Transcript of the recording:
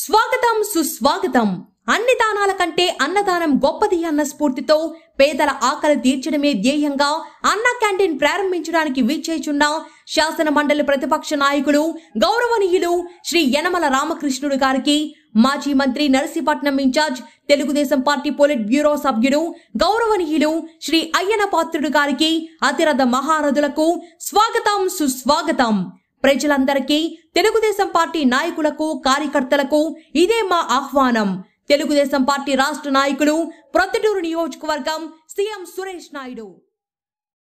స్వాగతం సుస్వాగతం అన్ని దానాల కంటే అన్నదానం గొప్పది అన్న స్ఫూర్తితో పేదల ఆకలి తీర్చడమే ధ్యేయంగా అన్న క్యాంటీన్ ప్రారంభించడానికి వీచేచున్న శాసన మండలి ప్రతిపక్ష నాయకుడు గౌరవనీయులు శ్రీ యనమల రామకృష్ణుడు గారికి మాజీ మంత్రి Narsipatnam in charge Telugu Desam party politburo సభ్యుడు గౌరవనీయులు శ్రీ అయ్యన పాత్రుడు గారికి అతిరథ మహారథులకు స్వాగతం సుస్వాగతం ప్రజలందరికీ తెలుగుదేశం పార్టీ నాయకులకు కార్యకర్తలకు ఇదే మా ఆహ్వానం తెలుగుదేశం పార్టీ రాష్ట్ర నాయకులు ప్రొద్దుటూరు నియోజకవర్గం సీఎం సురేష్ నాయుడు